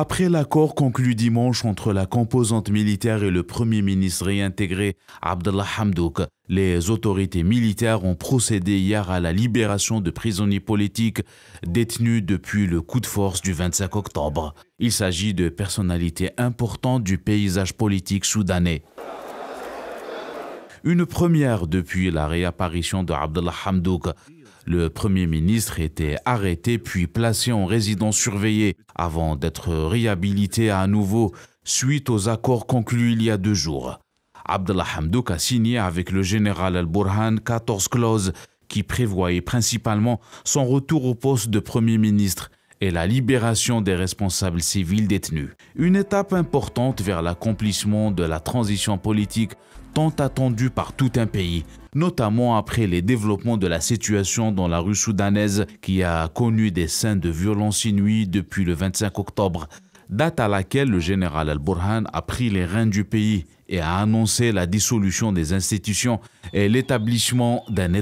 Après l'accord conclu dimanche entre la composante militaire et le Premier ministre réintégré Abdallah Hamdouk, les autorités militaires ont procédé hier à la libération de prisonniers politiques détenus depuis le coup de force du 25 octobre. Il s'agit de personnalités importantes du paysage politique soudanais. Une première depuis la réapparition de Abdallah Hamdouk. Le Premier ministre était arrêté puis placé en résidence surveillée avant d'être réhabilité à nouveau suite aux accords conclus il y a deux jours. Abdallah Hamdouk a signé avec le général Al-Burhan 14 clauses qui prévoyaient principalement son retour au poste de Premier ministre et la libération des responsables civils détenus. Une étape importante vers l'accomplissement de la transition politique tant attendue par tout un pays, notamment après les développements de la situation dans la rue soudanaise qui a connu des scènes de violence inouïes depuis le 25 octobre, date à laquelle le général Al-Burhan a pris les reins du pays et a annoncé la dissolution des institutions et l'établissement d'un État